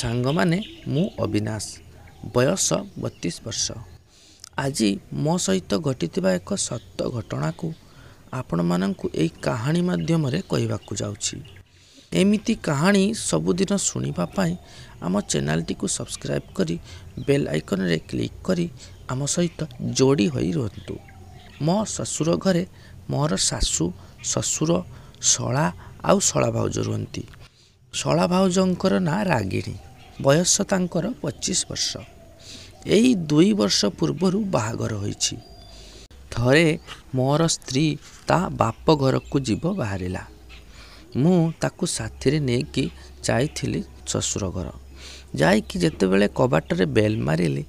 ସାଙ୍ଗମାନେ ମୁଁ ଅବିନାଶ ବୟସ ବତିଶ ବର୍ଷ ଆଜି ମୋ ସହିତ ଘଟିଥିବା ଏକ ସତ ଘଟଣାକୁ ଆପଣମାନଙ୍କୁ ଏହି କାହାଣୀ ମାଧ୍ୟମରେ କହିବାକୁ ଯାଉଛି ଏମିତି କାହାଣୀ ସବୁଦିନ ଶୁଣିବା ପାଇଁ ଆମ ଚ୍ୟାନେଲଟିକୁ ସବସ୍କ୍ରାଇବ୍ କରି ବେଲ୍ ଆଇକନରେ କ୍ଲିକ୍ କରି ଆମ ସହିତ ଯୋଡ଼ି ହୋଇ ରୁହନ୍ତୁ ମୋ ଶ୍ୱଶୁର ଘରେ ମୋର ଶାଶୁ ଶ୍ୱଶୁର ଶଳା ଆଉ ଶଳା ଭାଉଜ ରୁହନ୍ତି ଶଳା ଭାଉଜଙ୍କର ନାଁ ରାଗିଣୀ ବୟସ ତାଙ୍କର ପଚିଶ ବର୍ଷ ଏଇ ଦୁଇ ବର୍ଷ ପୂର୍ବରୁ ବାହାଘର ହୋଇଛି ଥରେ ମୋର ସ୍ତ୍ରୀ ତା ବାପ ଘରକୁ ଯିବ ବାହାରିଲା ମୁଁ ତାକୁ ସାଥିରେ ନେଇକି ଯାଇଥିଲି ଶ୍ୱଶୁର ଘର ଯାଇକି ଯେତେବେଳେ କବାଟରେ ବେଲ୍ ମାରିଲି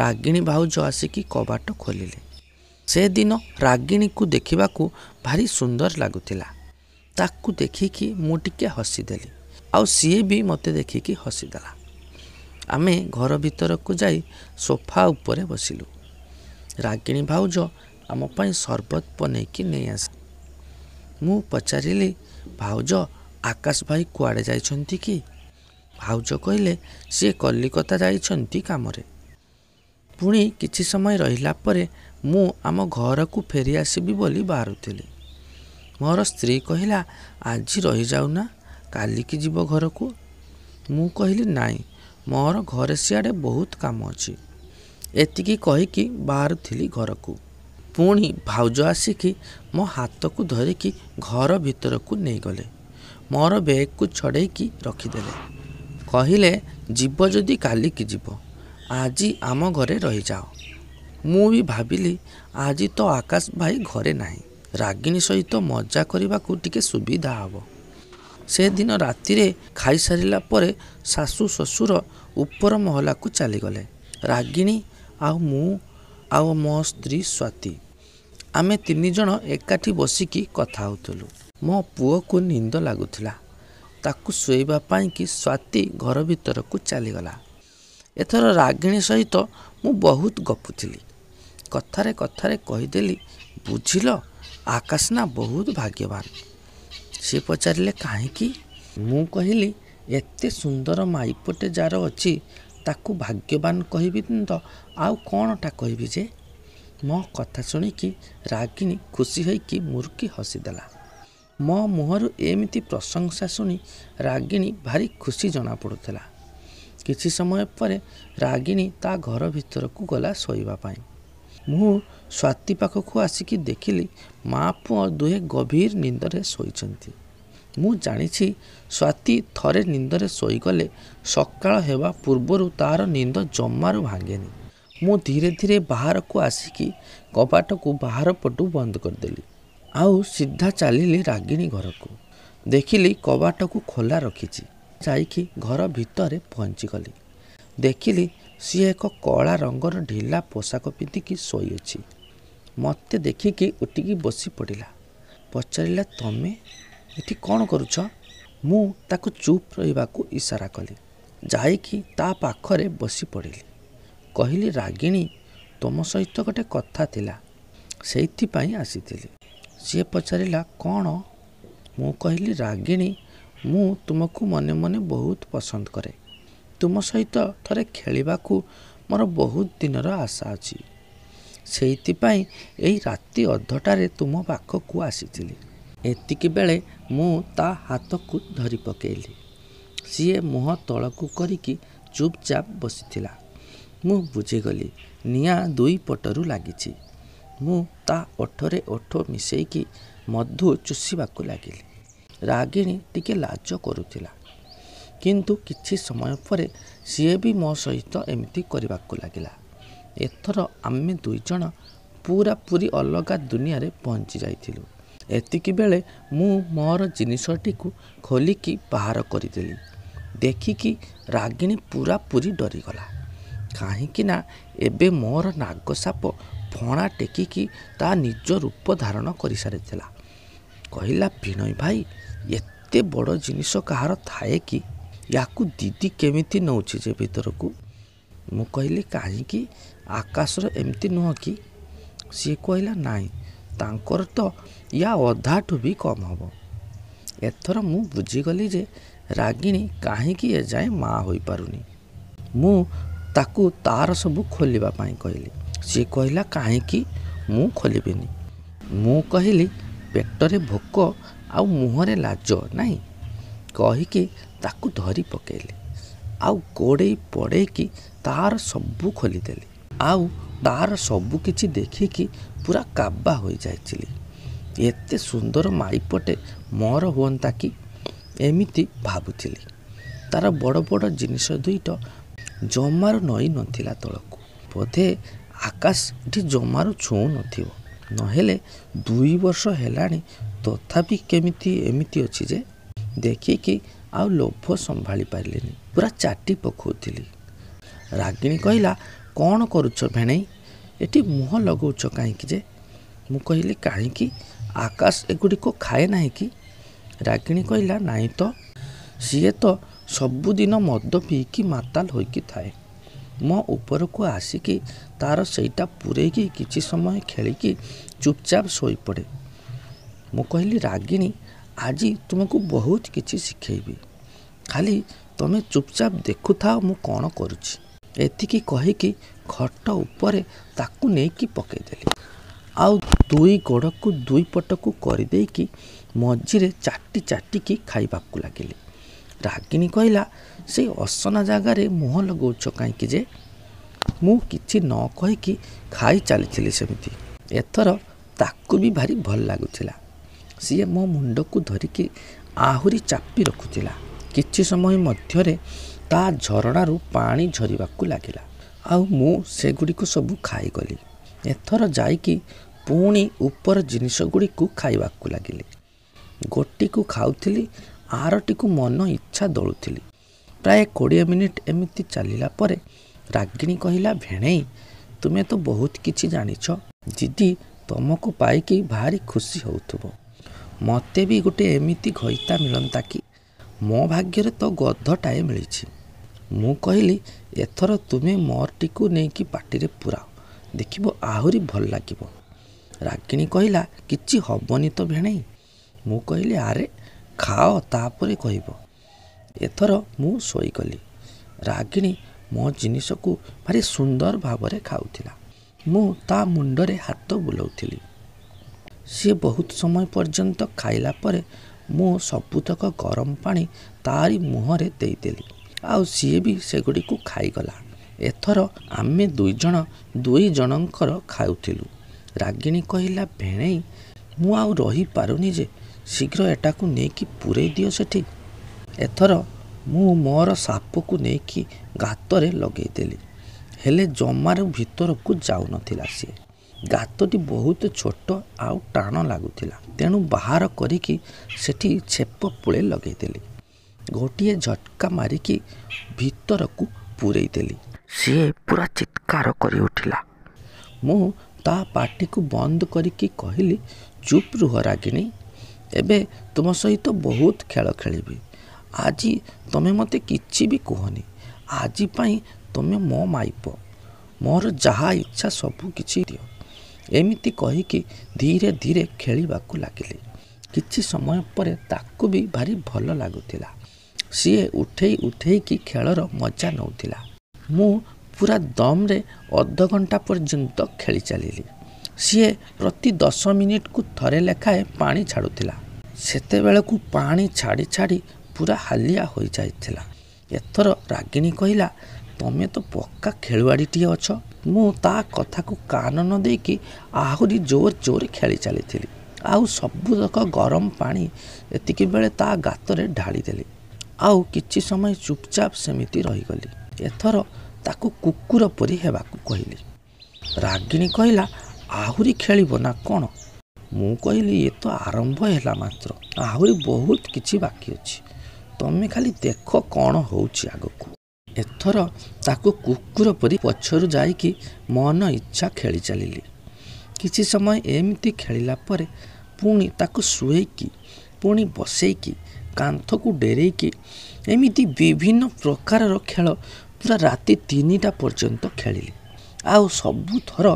ରାଗିଣୀ ଭାଉଜ ଆସିକି କବାଟ ଖୋଲିଲେ ସେଦିନ ରାଗିଣୀକୁ ଦେଖିବାକୁ ଭାରି ସୁନ୍ଦର ଲାଗୁଥିଲା ତାକୁ ଦେଖିକି ମୁଁ ଟିକେ ହସିଦେଲି आउँ बि मते देखिक हसिदेला आमे घर को जाई सोफा उपरे बसल रागिणी भाउज आमै सर्बत पनेकी नै मु पचारि भाउज आकाश भाइ कु भाउज कहिले सि कलिकता समय रहिलाप घरक फेरी आसबी स्त्री बा आज रहि जाउँ କାଲିକି ଯିବ ଘରକୁ ମୁଁ କହିଲି ନାଇଁ ମୋର ଘରେ ସିଆଡ଼େ ବହୁତ କାମ ଅଛି ଏତିକି କହିକି ବାହାରୁଥିଲି ଘରକୁ ପୁଣି ଭାଉଜ ଆସିକି ମୋ ହାତକୁ ଧରିକି ଘର ଭିତରକୁ ନେଇଗଲେ ମୋର ବ୍ୟାଗକୁ ଛଡ଼େଇକି ରଖିଦେଲେ କହିଲେ ଯିବ ଯଦି କାଲିକି ଯିବ ଆଜି ଆମ ଘରେ ରହିଯାଅ ମୁଁ ବି ଭାବିଲି ଆଜି ତ ଆକାଶ ଭାଇ ଘରେ ନାହିଁ ରାଗିଣୀ ସହିତ ମଜା କରିବାକୁ ଟିକେ ସୁବିଧା ହେବ ସେଦିନ ରାତିରେ ଖାଇସାରିଲା ପରେ ଶାଶୁ ଶ୍ୱଶୁର ଉପର ମହଲାକୁ ଚାଲିଗଲେ ରାଗିଣୀ ଆଉ ମୁଁ ଆଉ ମୋ ସ୍ତ୍ରୀ ସ୍ୱାତି ଆମେ ତିନି ଜଣ ଏକାଠି ବସିକି କଥା ହେଉଥିଲୁ ମୋ ପୁଅକୁ ନିନ୍ଦ ଲାଗୁଥିଲା ତାକୁ ଶୋଇବା ପାଇଁକି ସ୍ୱାତି ଘର ଭିତରକୁ ଚାଲିଗଲା ଏଥର ରାଗିଣୀ ସହିତ ମୁଁ ବହୁତ ଗପୁଥିଲି କଥାରେ କଥାରେ କହିଦେଲି ବୁଝିଲ ଆକାଶ ନା ବହୁତ ଭାଗ୍ୟବାନ ସେ ପଚାରିଲେ କାହିଁକି ମୁଁ କହିଲି ଏତେ ସୁନ୍ଦର ମାଇପଟେ ଯାର ଅଛି ତାକୁ ଭାଗ୍ୟବାନ କହିବି ତ ଆଉ କ'ଣଟା କହିବି ଯେ ମୋ କଥା ଶୁଣିକି ରାଗିଣୀ ଖୁସି ହୋଇକି ମୁର୍କି ହସିଦେଲା ମୋ ମୁହଁରୁ ଏମିତି ପ୍ରଶଂସା ଶୁଣି ରାଗିଣୀ ଭାରି ଖୁସି ଜଣାପଡ଼ୁଥିଲା କିଛି ସମୟ ପରେ ରାଗିଣୀ ତା ଘର ଭିତରକୁ ଗଲା ଶୋଇବା ପାଇଁ ମୁଁ ସ୍ୱାତି ପାଖକୁ ଆସିକି ଦେଖିଲି ମା' ପୁଅ ଦୁହେଁ ଗଭୀର ନିନ୍ଦରେ ଶୋଇଛନ୍ତି ମୁଁ ଜାଣିଛି ସ୍ୱାତି ଥରେ ନିନ୍ଦରେ ଶୋଇଗଲେ ସକାଳ ହେବା ପୂର୍ବରୁ ତା'ର ନିନ୍ଦ ଜମାରୁ ଭାଙ୍ଗେନି ମୁଁ ଧୀରେ ଧୀରେ ବାହାରକୁ ଆସିକି କବାଟକୁ ବାହାର ପଟୁ ବନ୍ଦ କରିଦେଲି ଆଉ ସିଧା ଚାଲିଲି ରାଗିଣୀ ଘରକୁ ଦେଖିଲି କବାଟକୁ ଖୋଲା ରଖିଛି ଯାଇକି ଘର ଭିତରେ ପହଞ୍ଚିଗଲି ଦେଖିଲି ସିଏ ଏକ କଳା ରଙ୍ଗର ଢିଲା ପୋଷାକ ପିନ୍ଧିକି ଶୋଇଅଛି ମୋତେ ଦେଖିକି ଉଠିକି ବସି ପଡ଼ିଲା ପଚାରିଲା ତମେ ଏଠି କ'ଣ କରୁଛ ମୁଁ ତାକୁ ଚୁପ୍ ରହିବାକୁ ଇସାରା କଲି ଯାଇକି ତା ପାଖରେ ବସି ପଡ଼ିଲି କହିଲି ରାଗିଣୀ ତୁମ ସହିତ ଗୋଟେ କଥା ଥିଲା ସେଇଥିପାଇଁ ଆସିଥିଲି ସିଏ ପଚାରିଲା କ'ଣ ମୁଁ କହିଲି ରାଗିଣୀ ମୁଁ ତୁମକୁ ମନେ ମନେ ବହୁତ ପସନ୍ଦ କରେ ତୁମ ସହିତ ଥରେ ଖେଳିବାକୁ ମୋର ବହୁତ ଦିନର ଆଶା ଅଛି ସେଇଥିପାଇଁ ଏଇ ରାତି ଅଧଟାରେ ତୁମ ପାଖକୁ ଆସିଥିଲି ଏତିକି ବେଳେ ମୁଁ ତା ହାତକୁ ଧରି ପକାଇଲି ସିଏ ମୁହଁ ତଳକୁ କରିକି ଚୁପଚାପ ବସିଥିଲା ମୁଁ ବୁଝିଗଲି ନିଆଁ ଦୁଇ ପଟରୁ ଲାଗିଛି ମୁଁ ତା ଓଠରେ ଓଠ ମିଶାଇକି ମଧୁ ଚୁଷିବାକୁ ଲାଗିଲି ରାଗିଣୀ ଟିକେ ଲାଜ କରୁଥିଲା କିନ୍ତୁ କିଛି ସମୟ ପରେ ସିଏ ବି ମୋ ସହିତ ଏମିତି କରିବାକୁ ଲାଗିଲା ଏଥର ଆମେ ଦୁଇଜଣ ପୁରା ପୁରାପୁରି ଅଲଗା ଦୁନିଆରେ ପହଞ୍ଚି ଯାଇଥିଲୁ ଏତିକି ବେଳେ ମୁଁ ମୋର ଜିନିଷଟିକୁ ଖୋଲିକି ବାହାର କରିଦେଲି ଦେଖିକି ରାଗିଣୀ ପୁରା ପୁରାପୁରି ଡରିଗଲା କାହିଁକିନା ଏବେ ମୋର ନାଗ ସାପ ଫଣା ଟେକିକି ତା ନିଜ ରୂପ ଧାରଣ କରିସାରିଥିଲା କହିଲା ଭିଣୋଇ ଭାଇ ଏତେ ବଡ଼ ଜିନିଷ କାହାର ଥାଏ କି ୟାକୁ ଦିଦି କେମିତି ନେଉଛି ଯେ ଭିତରକୁ ମୁଁ କହିଲି କାହିଁକି ଆକାଶର ଏମିତି ନୁହଁ କି ସିଏ କହିଲା ନାହିଁ ତାଙ୍କର ତ ୟା ଅଧାଠୁ ବି କମ୍ ହେବ ଏଥର ମୁଁ ବୁଝିଗଲି ଯେ ରାଗିଣୀ କାହିଁକି ଏ ଯାଏଁ ମା' ହୋଇପାରୁନି ମୁଁ ତାକୁ ତାର ସବୁ ଖୋଲିବା ପାଇଁ କହିଲି ସିଏ କହିଲା କାହିଁକି ମୁଁ ଖୋଲିବିନି ମୁଁ କହିଲି ପେଟରେ ଭୋକ ଆଉ ମୁହଁରେ ଲାଜ ନାହିଁ କହିକି ତାକୁ ଧରି ପକାଇଲି ଆଉ ଗୋଡ଼େଇ ପଡ଼େଇକି ତା'ର ସବୁ ଖୋଲିଦେଲି ଆଉ ତା'ର ସବୁକିଛି ଦେଖିକି ପୁରା କାବା ହୋଇଯାଇଥିଲି ଏତେ ସୁନ୍ଦର ମାଇପଟେ ମୋର ହୁଅନ୍ତା କି ଏମିତି ଭାବୁଥିଲି ତା'ର ବଡ଼ ବଡ଼ ଜିନିଷ ଦୁଇଟା ଜମାରୁ ନଈ ନଥିଲା ତଳକୁ ବୋଧେ ଆକାଶଟି ଜମାରୁ ଛୁଉଁ ନଥିବ ନହେଲେ ଦୁଇ ବର୍ଷ ହେଲାଣି ତଥାପି କେମିତି ଏମିତି ଅଛି ଯେ ଦେଖିକି ଆଉ ଲୋଭ ସମ୍ଭାଳି ପାରିଲିନି ପୁରା ଚାଟି ପକାଉଥିଲି ରାଗିଣୀ କହିଲା କ'ଣ କରୁଛ ଭେଣେଇ ଏଠି ମୁହଁ ଲଗାଉଛ କାହିଁକି ଯେ ମୁଁ କହିଲି କାହିଁକି ଆକାଶ ଏଗୁଡ଼ିକ ଖାଏ ନାହିଁ କି ରାଗିଣୀ କହିଲା ନାହିଁ ତ ସିଏ ତ ସବୁଦିନ ମଦ ପିଇକି ମାତାଲ ହୋଇକି ଥାଏ ମୋ ଉପରକୁ ଆସିକି ତା'ର ସେଇଟା ପୁରେଇକି କିଛି ସମୟ ଖେଳିକି ଚୁପଚାପ ଶୋଇପଡ଼େ ମୁଁ କହିଲି ରାଗିଣୀ ଆଜି ତୁମକୁ ବହୁତ କିଛି ଶିଖେଇବି ଖାଲି ତୁମେ ଚୁପଚାପ ଦେଖୁଥାଅ ମୁଁ କ'ଣ କରୁଛି ଏତିକି କହିକି ଖଟ ଉପରେ ତାକୁ ନେଇକି ପକାଇଦେଲି ଆଉ ଦୁଇ ଗୋଡ଼କୁ ଦୁଇ ପଟକୁ କରିଦେଇକି ମଝିରେ ଚାଟି ଚାଟିକି ଖାଇବାକୁ ଲାଗିଲି ରାଗିଣୀ କହିଲା ସେ ଅସନା ଜାଗାରେ ମୁହଁ ଲଗାଉଛ କାହିଁକି ଯେ ମୁଁ କିଛି ନ କହିକି ଖାଇ ଚାଲିଥିଲି ସେମିତି ଏଥର ତାକୁ ବି ଭାରି ଭଲ ଲାଗୁଥିଲା ସିଏ ମୋ ମୁଣ୍ଡକୁ ଧରିକି ଆହୁରି ଚାପି ରଖୁଥିଲା କିଛି ସମୟ ମଧ୍ୟରେ ତା ଝରଣାରୁ ପାଣି ଝରିବାକୁ ଲାଗିଲା ଆଉ ମୁଁ ସେଗୁଡ଼ିକୁ ସବୁ ଖାଇଗଲି ଏଥର ଯାଇକି ପୁଣି ଉପର ଜିନିଷ ଗୁଡ଼ିକୁ ଖାଇବାକୁ ଲାଗିଲି ଗୋଟିକୁ ଖାଉଥିଲି ଆରଟିକୁ ମନ ଇଚ୍ଛା ଦଳୁଥିଲି ପ୍ରାୟ କୋଡ଼ିଏ ମିନିଟ୍ ଏମିତି ଚାଲିଲା ପରେ ରାଗିଣୀ କହିଲା ଭେଣେଇ ତୁମେ ତ ବହୁତ କିଛି ଜାଣିଛ ଦିଦି ତୁମକୁ ପାଇକି ଭାରି ଖୁସି ହେଉଥିବ ମୋତେ ବି ଗୋଟିଏ ଏମିତି ଘଇତା ମିଳନ୍ତା କି ମୋ ଭାଗ୍ୟରେ ତ ଗଧଟାଏ ମିଳିଛି ମୁଁ କହିଲି ଏଥର ତୁମେ ମୋରଟିକୁ ନେଇକି ପାଟିରେ ପୁରାଅ ଦେଖିବ ଆହୁରି ଭଲ ଲାଗିବ ରାଗିଣୀ କହିଲା କିଛି ହେବନି ତ ଭେଣେଇ ମୁଁ କହିଲି ଆରେ ଖାଅ ତାପରେ କହିବ ଏଥର ମୁଁ ଶୋଇଗଲି ରାଗିଣୀ ମୋ ଜିନିଷକୁ ଭାରି ସୁନ୍ଦର ଭାବରେ ଖାଉଥିଲା ମୁଁ ତା ମୁଣ୍ଡରେ ହାତ ବୁଲାଉଥିଲି ସିଏ ବହୁତ ସମୟ ପର୍ଯ୍ୟନ୍ତ ଖାଇଲା ପରେ ମୁଁ ସବୁତକ ଗରମ ପାଣି ତାରି ମୁହଁରେ ଦେଇଦେଲି ଆଉ ସିଏ ବି ସେଗୁଡ଼ିକୁ ଖାଇଗଲା ଏଥର ଆମେ ଦୁଇ ଜଣ ଦୁଇ ଜଣଙ୍କର ଖାଉଥିଲୁ ରାଗିଣୀ କହିଲା ଭେଣେଇ ମୁଁ ଆଉ ରହିପାରୁନି ଯେ ଶୀଘ୍ର ଏଟାକୁ ନେଇକି ପୁରେଇ ଦିଅ ସେଠି ଏଥର ମୁଁ ମୋର ସାପକୁ ନେଇକି ଗାତରେ ଲଗେଇଦେଲି ହେଲେ ଜମାରୁ ଭିତରକୁ ଯାଉନଥିଲା ସିଏ ଗାତଟି ବହୁତ ଛୋଟ ଆଉ ଟାଣ ଲାଗୁଥିଲା ତେଣୁ ବାହାର କରିକି ସେଠି ଛେପ ପୁଳେ ଲଗେଇଦେଲି ଗୋଟିଏ ଝଟକା ମାରିକି ଭିତରକୁ ଦେଲି ସିଏ ପୁରା ଚିତ୍କାର କରି ଉଠିଲା ମୁଁ ତା ପାଟିକୁ ବନ୍ଦ କରିକି କହିଲି ଚୁପ୍ ରୁହ ରାଗିଣୀ ଏବେ ତୁମ ସହିତ ବହୁତ ଖେଳ ଖେଳିବି ଆଜି ତୁମେ ମୋତେ କିଛି ବି କୁହନି ଆଜି ପାଇଁ ତୁମେ ମୋ ମାଇପ ମୋର ଯାହା ଇଚ୍ଛା ସବୁ କିଛି ଦିଅ ଏମିତି କହିକି ଧୀରେ ଧୀରେ ଖେଳିବାକୁ ଲାଗିଲି କିଛି ସମୟ ପରେ ତାକୁ ବି ଭାରି ଭଲ ଲାଗୁଥିଲା ସିଏ ଉଠେଇ ଉଠେଇକି ଖେଳର ମଜା ନେଉଥିଲା ମୁଁ ପୁରା ଦମ୍ରେ ଅଧଘଣ୍ଟା ପର୍ଯ୍ୟନ୍ତ ଖେଳି ଚାଲିଲି ସିଏ ପ୍ରତି ଦଶ ମିନିଟ୍କୁ ଥରେ ଲେଖାଏଁ ପାଣି ଛାଡ଼ୁଥିଲା ସେତେବେଳକୁ ପାଣି ଛାଡ଼ି ଛାଡ଼ି ପୁରା ହାଲିଆ ହୋଇଯାଇଥିଲା ଏଥର ରାଗିଣୀ କହିଲା ତମେ ତ ପକ୍କା ଖେଳୁଆଡ଼ିଟିଏ ଅଛ ମୁଁ ତା କଥାକୁ କାନ ନ ଦେଇକି ଆହୁରି ଜୋର ଜୋର ଖେଳି ଚାଲିଥିଲି ଆଉ ସବୁ ସବୁତକ ଗରମ ପାଣି ଏତିକି ବେଳେ ତା ଗାତରେ ଢାଳିଦେଲି ଆଉ କିଛି ସମୟ ଚୁପଚାପ ସେମିତି ରହିଗଲି ଏଥର ତାକୁ କୁକୁର ପରି ହେବାକୁ କହିଲି ରାଗିଣୀ କହିଲା ଆହୁରି ଖେଳିବ ନା କ'ଣ ମୁଁ କହିଲି ଏ ତ ଆରମ୍ଭ ହେଲା ମାତ୍ର ଆହୁରି ବହୁତ କିଛି ବାକି ଅଛି ତମେ ଖାଲି ଦେଖ କ'ଣ ହେଉଛି ଆଗକୁ ଏଥର ତାକୁ କୁକୁର ପରି ପଛରୁ ଯାଇକି ମନ ଇଚ୍ଛା ଖେଳି ଚାଲିଲି କିଛି ସମୟ ଏମିତି ଖେଳିଲା ପରେ ପୁଣି ତାକୁ ଶୁଏଇକି ପୁଣି ବସେଇକି କାନ୍ଥକୁ ଡେରେଇକି ଏମିତି ବିଭିନ୍ନ ପ୍ରକାରର ଖେଳ ପୁରା ରାତି ତିନିଟା ପର୍ଯ୍ୟନ୍ତ ଖେଳିଲି ଆଉ ସବୁଥର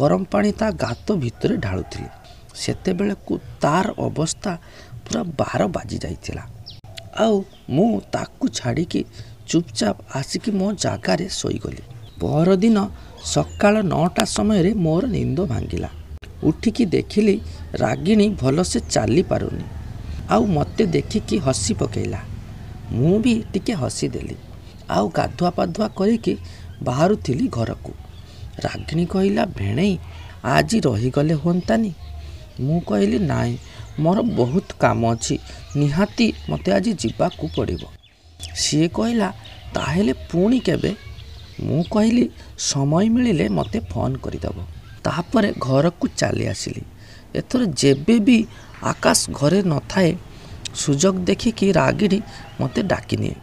ଗରମ ପାଣି ତା ଗାତ ଭିତରେ ଢାଳୁଥିଲି ସେତେବେଳକୁ ତାର ଅବସ୍ଥା ପୁରା ବାର ବାଜି ଯାଇଥିଲା ଆଉ ମୁଁ ତାକୁ ଛାଡ଼ିକି ଚୁପଚାପ ଆସିକି ମୋ ଜାଗାରେ ଶୋଇଗଲି ପରଦିନ ସକାଳ ନଅଟା ସମୟରେ ମୋର ନିନ୍ଦ ଭାଙ୍ଗିଲା ଉଠିକି ଦେଖିଲି ରାଗିଣୀ ଭଲସେ ଚାଲିପାରୁନି ଆଉ ମୋତେ ଦେଖିକି ହସି ପକାଇଲା ମୁଁ ବି ଟିକିଏ ହସିଦେଲି ଆଉ ଗାଧୁଆ ପାଧୁଆ କରିକି ବାହାରୁଥିଲି ଘରକୁ ରାଗିଣୀ କହିଲା ଭେଣେଇ ଆଜି ରହିଗଲେ ହୁଅନ୍ତାନି ମୁଁ କହିଲି ନାଇଁ ମୋର ବହୁତ କାମ ଅଛି ନିହାତି ମୋତେ ଆଜି ଯିବାକୁ ପଡ଼ିବ ସିଏ କହିଲା ତାହେଲେ ପୁଣି କେବେ ମୁଁ କହିଲି ସମୟ ମିଳିଲେ ମୋତେ ଫୋନ୍ କରିଦେବ ତାପରେ ଘରକୁ ଚାଲି ଆସିଲି ଏଥର ଯେବେ ବି ଆକାଶ ଘରେ ନଥାଏ ସୁଯୋଗ ଦେଖିକି ରାଗିଡ଼ି ମୋତେ ଡାକିନିଏ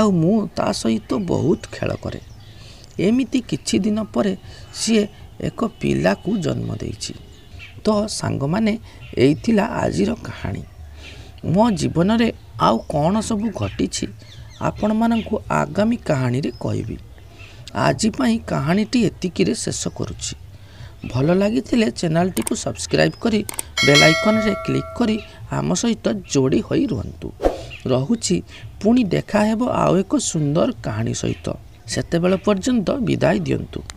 ଆଉ ମୁଁ ତା ସହିତ ବହୁତ ଖେଳ କରେ ଏମିତି କିଛି ଦିନ ପରେ ସିଏ ଏକ ପିଲାକୁ ଜନ୍ମ ଦେଇଛି ତ ସାଙ୍ଗମାନେ ଏଇ ଥିଲା ଆଜିର କାହାଣୀ ମୋ ଜୀବନରେ ଆଉ କ'ଣ ସବୁ ଘଟିଛି ଆପଣମାନଙ୍କୁ ଆଗାମୀ କାହାଣୀରେ କହିବି ଆଜି ପାଇଁ କାହାଣୀଟି ଏତିକିରେ ଶେଷ କରୁଛି ଭଲ ଲାଗିଥିଲେ ଚ୍ୟାନେଲଟିକୁ ସବସ୍କ୍ରାଇବ୍ କରି ବେଲାଇକନ୍ରେ କ୍ଲିକ୍ କରି ଆମ ସହିତ ଯୋଡ଼ି ହୋଇ ରୁହନ୍ତୁ ରହୁଛି ପୁଣି ଦେଖାହେବ ଆଉ ଏକ ସୁନ୍ଦର କାହାଣୀ ସହିତ ସେତେବେଳ ପର୍ଯ୍ୟନ୍ତ ବିଦାୟ ଦିଅନ୍ତୁ